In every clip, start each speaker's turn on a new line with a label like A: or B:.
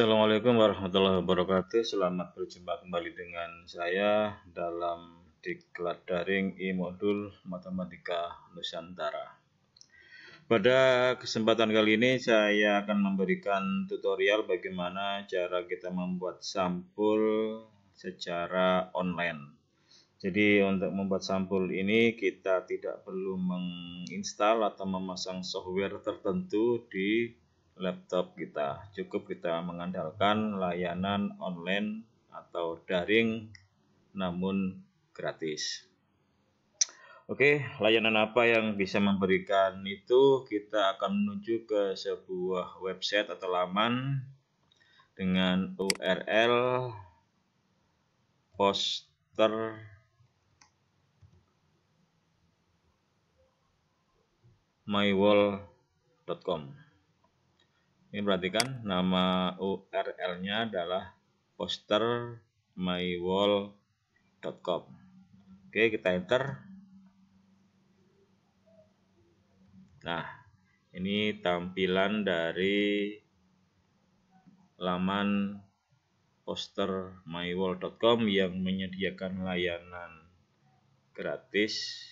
A: Assalamualaikum warahmatullahi wabarakatuh. Selamat berjumpa kembali dengan saya dalam diklat daring e-modul Matematika Nusantara. Pada kesempatan kali ini saya akan memberikan tutorial bagaimana cara kita membuat sampul secara online. Jadi untuk membuat sampul ini kita tidak perlu menginstal atau memasang software tertentu di laptop kita. Cukup kita mengandalkan layanan online atau daring namun gratis. Oke, layanan apa yang bisa memberikan itu? Kita akan menuju ke sebuah website atau laman dengan URL poster mywall.com. Ini perhatikan nama URL-nya adalah poster mywall.com. Oke, kita enter. Nah, ini tampilan dari laman poster mywall.com yang menyediakan layanan gratis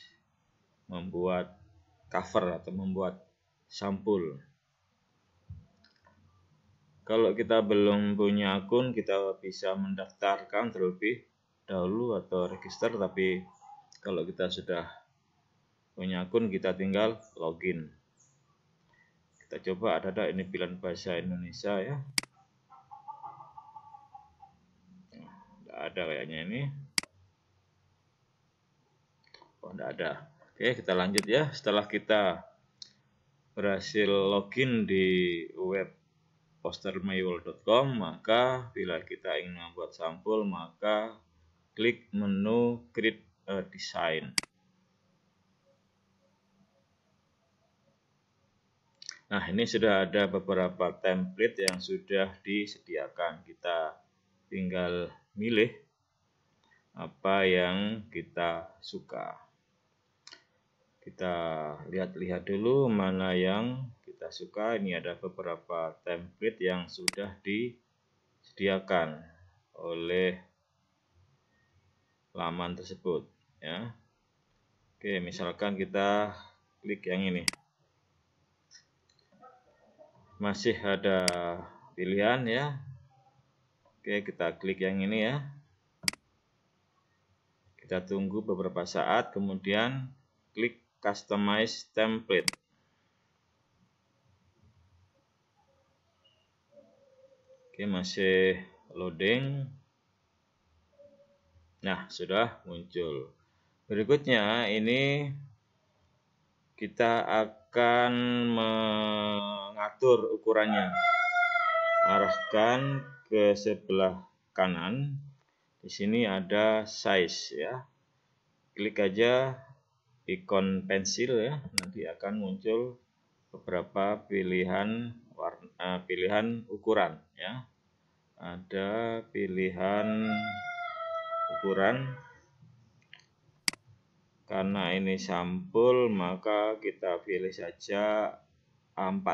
A: membuat cover atau membuat sampul kalau kita belum punya akun, kita bisa mendaftarkan terlebih dahulu atau register, tapi kalau kita sudah punya akun, kita tinggal login. Kita coba ada ada ini pilihan bahasa Indonesia ya. Tidak ada kayaknya ini. Oh, enggak ada. Oke, kita lanjut ya. Setelah kita berhasil login di web Postermywall.com maka bila kita ingin membuat sampul maka klik menu create a design nah ini sudah ada beberapa template yang sudah disediakan kita tinggal milih apa yang kita suka kita lihat-lihat dulu mana yang kita suka ini ada beberapa template yang sudah disediakan oleh laman tersebut ya Oke misalkan kita klik yang ini masih ada pilihan ya Oke kita klik yang ini ya kita tunggu beberapa saat kemudian klik customize template Oke, masih loading. Nah, sudah muncul. Berikutnya ini kita akan mengatur ukurannya. Arahkan ke sebelah kanan. Di sini ada size ya. Klik aja ikon pensil ya. Nanti akan muncul beberapa pilihan uh, pilihan ukuran ya. Ada pilihan ukuran karena ini sampul maka kita pilih saja A4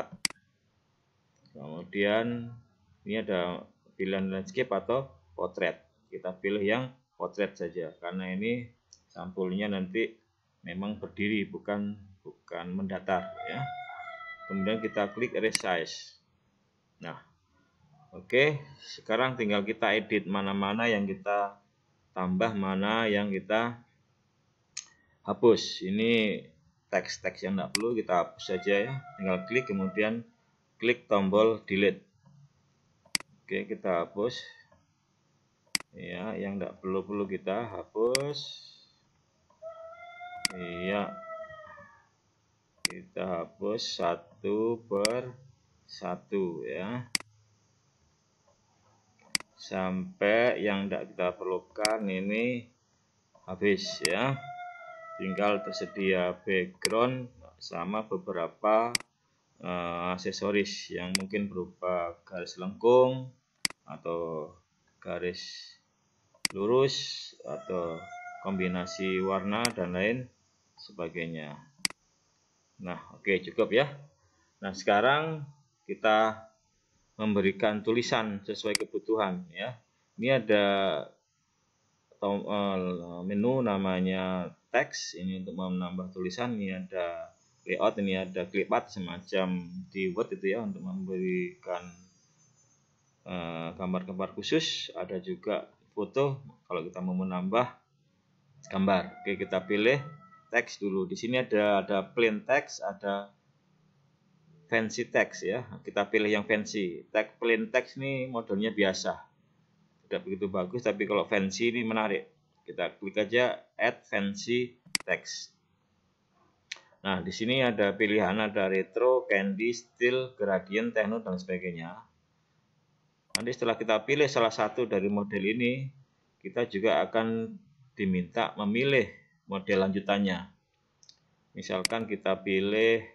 A: kemudian ini ada pilihan landscape atau potret kita pilih yang potret saja karena ini sampulnya nanti memang berdiri bukan bukan mendatar ya kemudian kita klik resize Nah, oke, okay. sekarang tinggal kita edit mana-mana yang kita tambah, mana yang kita hapus. Ini teks-teks yang tidak perlu kita hapus saja ya. Tinggal klik kemudian klik tombol delete. Oke, okay, kita hapus. Ya, yang tidak perlu-perlu kita hapus. Iya, kita hapus satu per satu ya sampai yang tidak kita perlukan ini habis ya tinggal tersedia background sama beberapa uh, aksesoris yang mungkin berupa garis lengkung atau garis lurus atau kombinasi warna dan lain sebagainya nah oke okay, cukup ya nah sekarang kita memberikan tulisan sesuai kebutuhan ya. Ini ada eh, menu namanya teks ini untuk menambah tulisan ini ada layout ini ada clipart semacam di Word itu ya untuk memberikan eh, gambar-gambar uh, khusus ada juga foto kalau kita mau menambah gambar oke kita pilih teks dulu di sini ada ada plain text ada fancy text ya. Kita pilih yang fancy. Tag plain text ini modelnya biasa. Tidak begitu bagus tapi kalau fancy ini menarik. Kita klik aja add fancy text. Nah, di sini ada pilihan ada retro, candy, steel, gradient, techno dan sebagainya. Nanti setelah kita pilih salah satu dari model ini, kita juga akan diminta memilih model lanjutannya. Misalkan kita pilih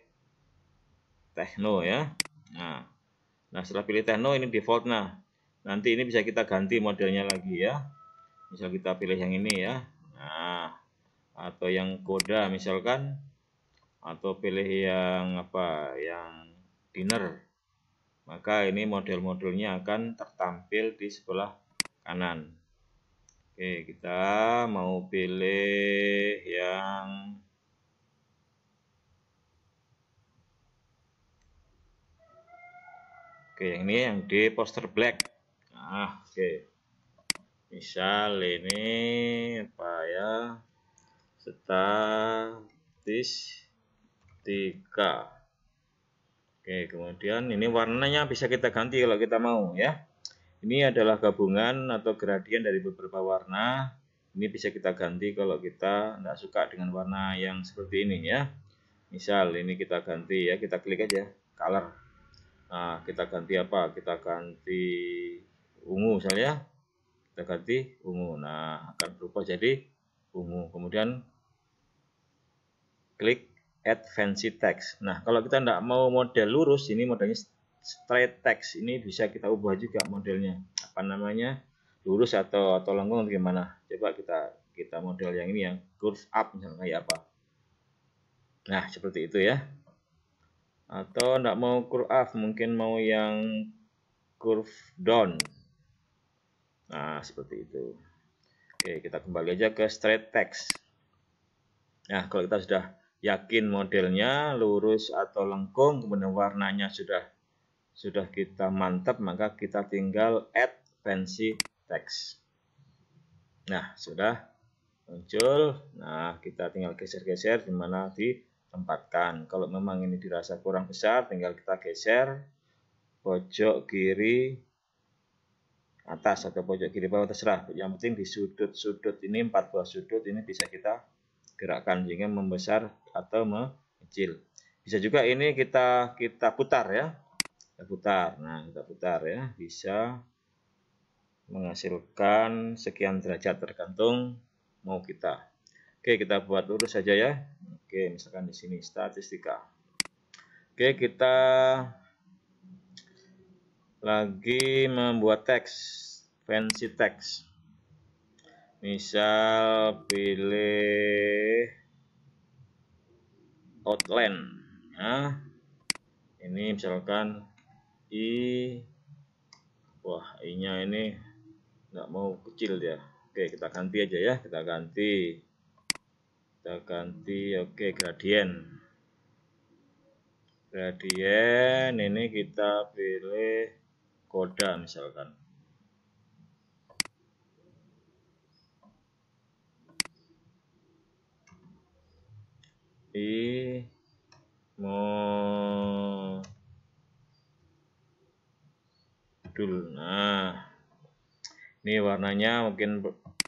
A: techno ya. Nah, nah setelah pilih techno ini default nah. Nanti ini bisa kita ganti modelnya lagi ya. Misal kita pilih yang ini ya. Nah, atau yang koda misalkan atau pilih yang apa? Yang dinner. Maka ini model-modelnya akan tertampil di sebelah kanan. Oke, kita mau pilih yang Oke, yang ini yang di poster black. Nah, oke. Misal ini apa ya? Statistika. Oke, kemudian ini warnanya bisa kita ganti kalau kita mau ya. Ini adalah gabungan atau gradien dari beberapa warna. Ini bisa kita ganti kalau kita tidak suka dengan warna yang seperti ini ya. Misal ini kita ganti ya, kita klik aja color. Nah, kita ganti apa? Kita ganti ungu misalnya ya. Kita ganti ungu. Nah, akan berubah jadi ungu. Kemudian klik add fancy text. Nah, kalau kita tidak mau model lurus, ini modelnya straight text. Ini bisa kita ubah juga modelnya. Apa namanya? Lurus atau atau lengkung gimana? Coba kita kita model yang ini yang curve up misalnya kayak apa. Nah, seperti itu ya atau tidak mau curve up mungkin mau yang curve down nah seperti itu oke kita kembali aja ke straight text nah kalau kita sudah yakin modelnya lurus atau lengkung kemudian warnanya sudah sudah kita mantap maka kita tinggal add fancy text nah sudah muncul nah kita tinggal geser-geser dimana di tempatkan. Kalau memang ini dirasa kurang besar, tinggal kita geser pojok kiri atas atau pojok kiri bawah terserah. Yang penting di sudut-sudut ini empat buah sudut ini bisa kita gerakkan sehingga membesar atau mengecil. Bisa juga ini kita kita putar ya. Kita putar. Nah, kita putar ya. Bisa menghasilkan sekian derajat tergantung mau kita Oke, kita buat lurus saja ya. Oke, misalkan di sini statistika. Oke, kita lagi membuat teks, fancy teks. Misal pilih outline Nah Ini misalkan i wah i-nya ini nggak mau kecil ya. Oke, kita ganti aja ya. Kita ganti kita ganti oke okay, gradien gradien ini kita pilih koda misalkan i dul nah ini warnanya mungkin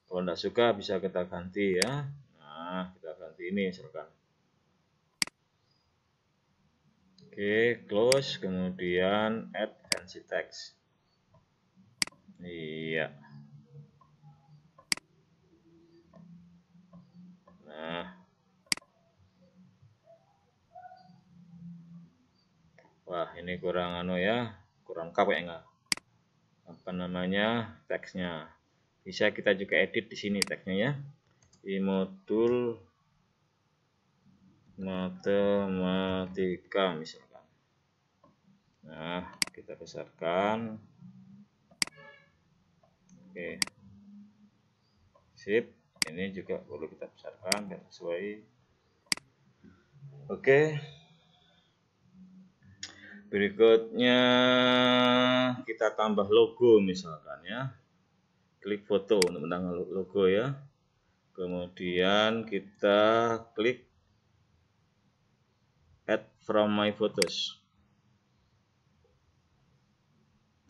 A: kalau tidak suka bisa kita ganti ya nah ini misalkan Oke, close, kemudian add fancy text. Iya. Nah. Wah, ini kurang anu ya, kurang lengkap ya, enggak? Apa namanya? teksnya. Bisa kita juga edit di sini teksnya ya. Di modul matematika misalkan nah kita besarkan oke sip ini juga perlu kita besarkan dan sesuai oke berikutnya kita tambah logo misalkan ya klik foto untuk menambah logo ya kemudian kita klik add from my photos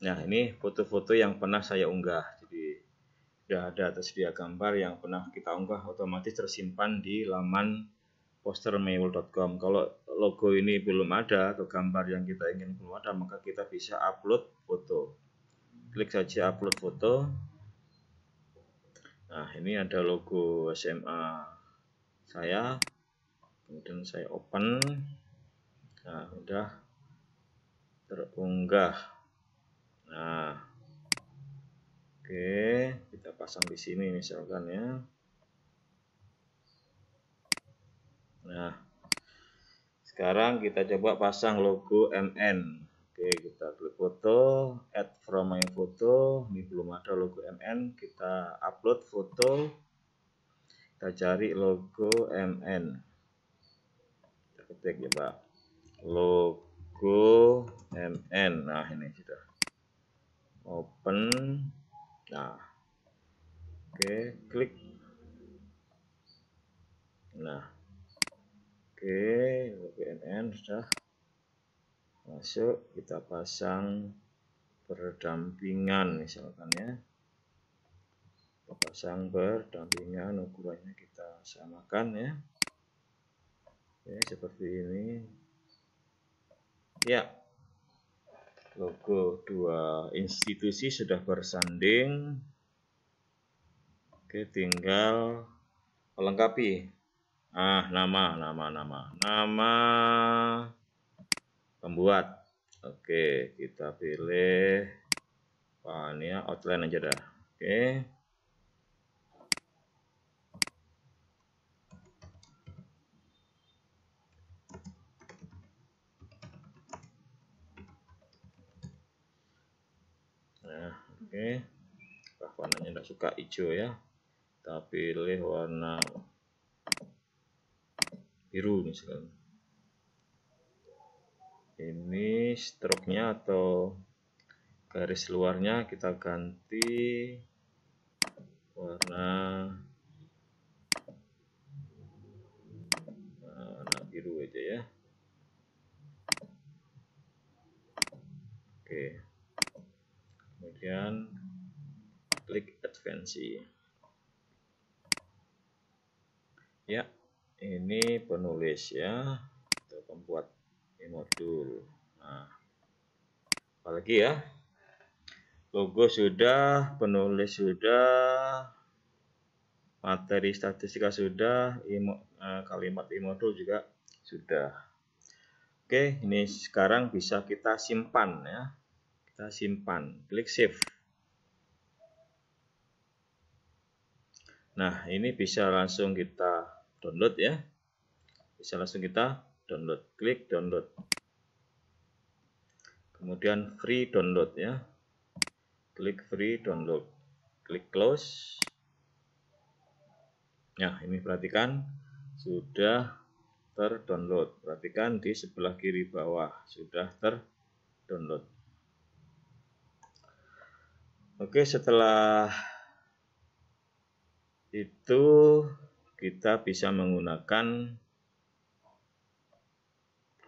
A: nah ini foto-foto yang pernah saya unggah jadi sudah ada tersedia gambar yang pernah kita unggah otomatis tersimpan di laman postermail.com kalau logo ini belum ada atau gambar yang kita ingin belum ada maka kita bisa upload foto klik saja upload foto nah ini ada logo SMA saya kemudian saya open nah udah terunggah nah oke kita pasang di sini misalkan ya nah sekarang kita coba pasang logo MN oke kita klik foto add from my photo ini belum ada logo MN kita upload foto kita cari logo MN kita ketik ya pak logo MN nah ini sudah open nah oke klik nah oke logo MN sudah masuk kita pasang berdampingan misalkan ya pasang berdampingan ukurannya kita samakan ya Oke, seperti ini Ya. Logo dua institusi sudah bersanding. Oke, tinggal melengkapi. Ah, nama, nama, nama. Nama pembuat. Oke, kita pilih pania outline aja dah. Oke. apakah warnanya tidak suka hijau ya kita pilih warna biru misalnya ini stroke-nya atau garis luarnya kita ganti warna warna biru aja ya oke kemudian klik advance ya ini penulis ya atau pembuat modul nah apalagi ya logo sudah penulis sudah materi statistika sudah imo, eh, kalimat imodul juga sudah oke ini sekarang bisa kita simpan ya kita simpan klik save Nah, ini bisa langsung kita download ya. Bisa langsung kita download. Klik download. Kemudian free download ya. Klik free download. Klik close. Nah, ini perhatikan sudah terdownload. Perhatikan di sebelah kiri bawah sudah terdownload. Oke, setelah itu kita bisa menggunakan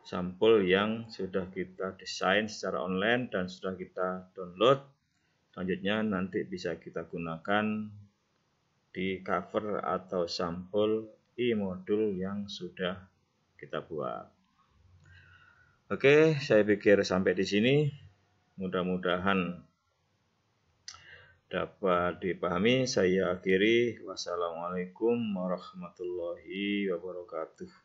A: sampul yang sudah kita desain secara online dan sudah kita download. Selanjutnya nanti bisa kita gunakan di cover atau sampul e-modul yang sudah kita buat. Oke, saya pikir sampai di sini. Mudah-mudahan dapat dipahami. Saya akhiri. Wassalamualaikum warahmatullahi wabarakatuh.